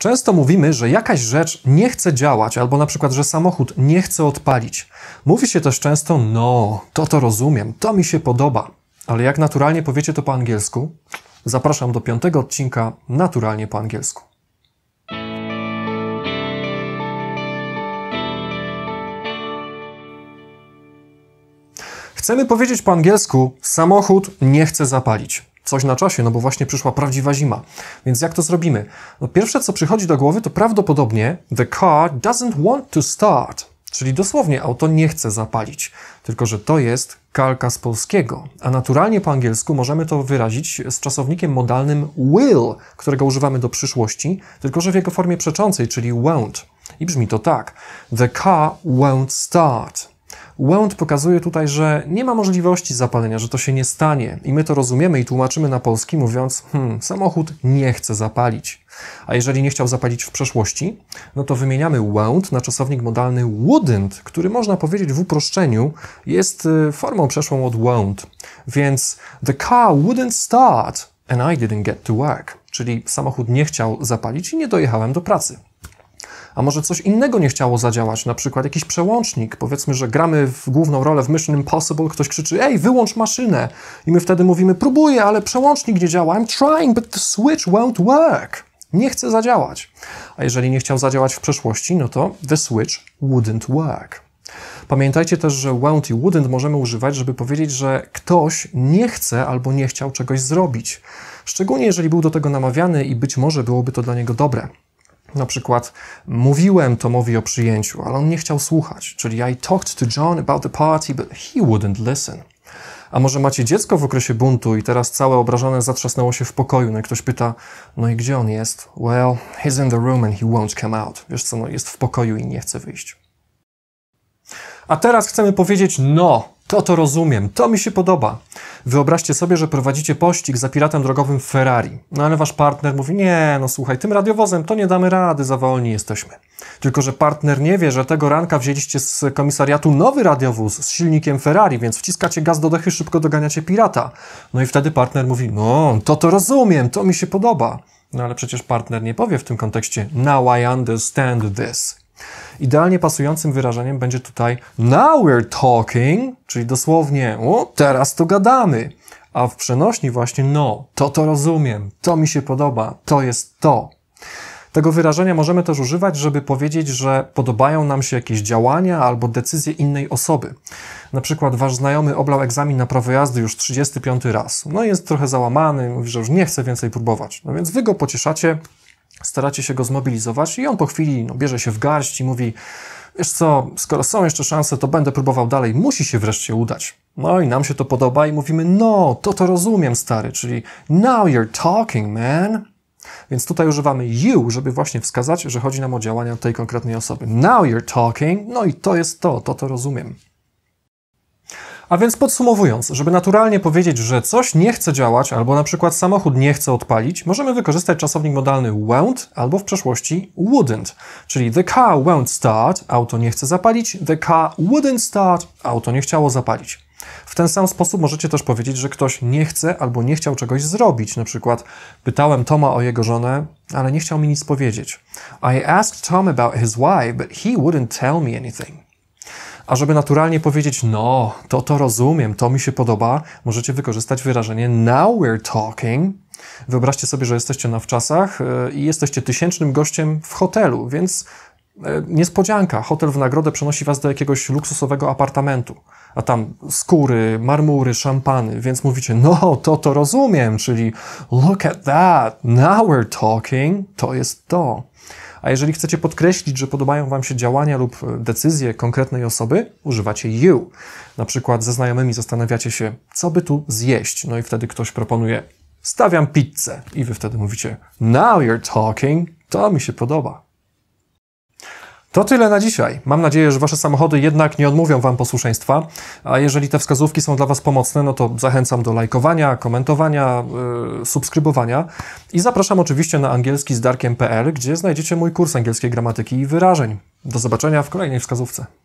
Często mówimy, że jakaś rzecz nie chce działać, albo na przykład, że samochód nie chce odpalić. Mówi się też często, no, to to rozumiem, to mi się podoba. Ale jak naturalnie powiecie to po angielsku? Zapraszam do piątego odcinka Naturalnie po angielsku. Chcemy powiedzieć po angielsku: samochód nie chce zapalić coś na czasie, no bo właśnie przyszła prawdziwa zima. Więc jak to zrobimy? No pierwsze, co przychodzi do głowy, to prawdopodobnie the car doesn't want to start. Czyli dosłownie auto nie chce zapalić, tylko że to jest kalka z polskiego, a naturalnie po angielsku możemy to wyrazić z czasownikiem modalnym will, którego używamy do przyszłości, tylko że w jego formie przeczącej, czyli won't. I brzmi to tak: The car won't start. Wound pokazuje tutaj, że nie ma możliwości zapalenia, że to się nie stanie i my to rozumiemy i tłumaczymy na polski mówiąc, hmm, samochód nie chce zapalić. A jeżeli nie chciał zapalić w przeszłości, no to wymieniamy wound na czasownik modalny wouldn't, który można powiedzieć w uproszczeniu jest y, formą przeszłą od won't. Więc the car wouldn't start and I didn't get to work. Czyli samochód nie chciał zapalić i nie dojechałem do pracy a może coś innego nie chciało zadziałać, na przykład jakiś przełącznik. Powiedzmy, że gramy w główną rolę w Mission Impossible, ktoś krzyczy, ej, wyłącz maszynę. I my wtedy mówimy, próbuję, ale przełącznik nie działa. I'm trying, but the switch won't work. Nie chce zadziałać. A jeżeli nie chciał zadziałać w przeszłości, no to the switch wouldn't work. Pamiętajcie też, że won't i wouldn't możemy używać, żeby powiedzieć, że ktoś nie chce albo nie chciał czegoś zrobić. Szczególnie jeżeli był do tego namawiany i być może byłoby to dla niego dobre. Na przykład mówiłem Tomowi o przyjęciu, ale on nie chciał słuchać, czyli I talked to John about the party, but he wouldn't listen. A może macie dziecko w okresie buntu i teraz całe obrażone zatrzasnęło się w pokoju, no i ktoś pyta, no i gdzie on jest? Well, he's in the room and he won't come out. Wiesz co, no jest w pokoju i nie chce wyjść. A teraz chcemy powiedzieć no to to rozumiem, to mi się podoba. Wyobraźcie sobie, że prowadzicie pościg za piratem drogowym Ferrari. No ale wasz partner mówi: Nie, no słuchaj, tym radiowozem to nie damy rady, za wolni jesteśmy. Tylko, że partner nie wie, że tego ranka wzięliście z komisariatu nowy radiowóz z silnikiem Ferrari, więc wciskacie gaz do dechy, szybko doganiacie pirata. No i wtedy partner mówi: No, to to rozumiem, to mi się podoba. No ale przecież partner nie powie w tym kontekście: Now I understand this. Idealnie pasującym wyrażeniem będzie tutaj now we're talking, czyli dosłownie o, teraz to gadamy. A w przenośni właśnie no, to to rozumiem, to mi się podoba, to jest to. Tego wyrażenia możemy też używać, żeby powiedzieć, że podobają nam się jakieś działania albo decyzje innej osoby. Na przykład wasz znajomy oblał egzamin na prawo jazdy już 35 raz. No jest trochę załamany, mówi, że już nie chce więcej próbować. No więc wy go pocieszacie, staracie się go zmobilizować i on po chwili no, bierze się w garść i mówi wiesz co, skoro są jeszcze szanse, to będę próbował dalej, musi się wreszcie udać. No i nam się to podoba i mówimy, no, to to rozumiem, stary, czyli now you're talking, man. Więc tutaj używamy you, żeby właśnie wskazać, że chodzi nam o działania tej konkretnej osoby. Now you're talking, no i to jest to, to to rozumiem. A więc podsumowując, żeby naturalnie powiedzieć, że coś nie chce działać, albo na przykład samochód nie chce odpalić, możemy wykorzystać czasownik modalny won't albo w przeszłości wouldn't, czyli the car won't start, auto nie chce zapalić, the car wouldn't start, auto nie chciało zapalić. W ten sam sposób możecie też powiedzieć, że ktoś nie chce albo nie chciał czegoś zrobić. Na przykład pytałem Toma o jego żonę, ale nie chciał mi nic powiedzieć. I asked Tom about his wife, but he wouldn't tell me anything. A żeby naturalnie powiedzieć, no, to to rozumiem, to mi się podoba, możecie wykorzystać wyrażenie now we're talking. Wyobraźcie sobie, że jesteście na wczasach e, i jesteście tysięcznym gościem w hotelu, więc e, niespodzianka. Hotel w nagrodę przenosi was do jakiegoś luksusowego apartamentu, a tam skóry, marmury, szampany, więc mówicie, no, to to rozumiem, czyli look at that, now we're talking, to jest to. A jeżeli chcecie podkreślić, że podobają Wam się działania lub e, decyzje konkretnej osoby, używacie you. Na przykład ze znajomymi zastanawiacie się, co by tu zjeść, no i wtedy ktoś proponuje, stawiam pizzę. I Wy wtedy mówicie, now you're talking, to mi się podoba. To tyle na dzisiaj. Mam nadzieję, że Wasze samochody jednak nie odmówią Wam posłuszeństwa, a jeżeli te wskazówki są dla Was pomocne, no to zachęcam do lajkowania, komentowania, yy, subskrybowania i zapraszam oczywiście na angielski z darkiem.pl, gdzie znajdziecie mój kurs angielskiej gramatyki i wyrażeń. Do zobaczenia w kolejnej wskazówce.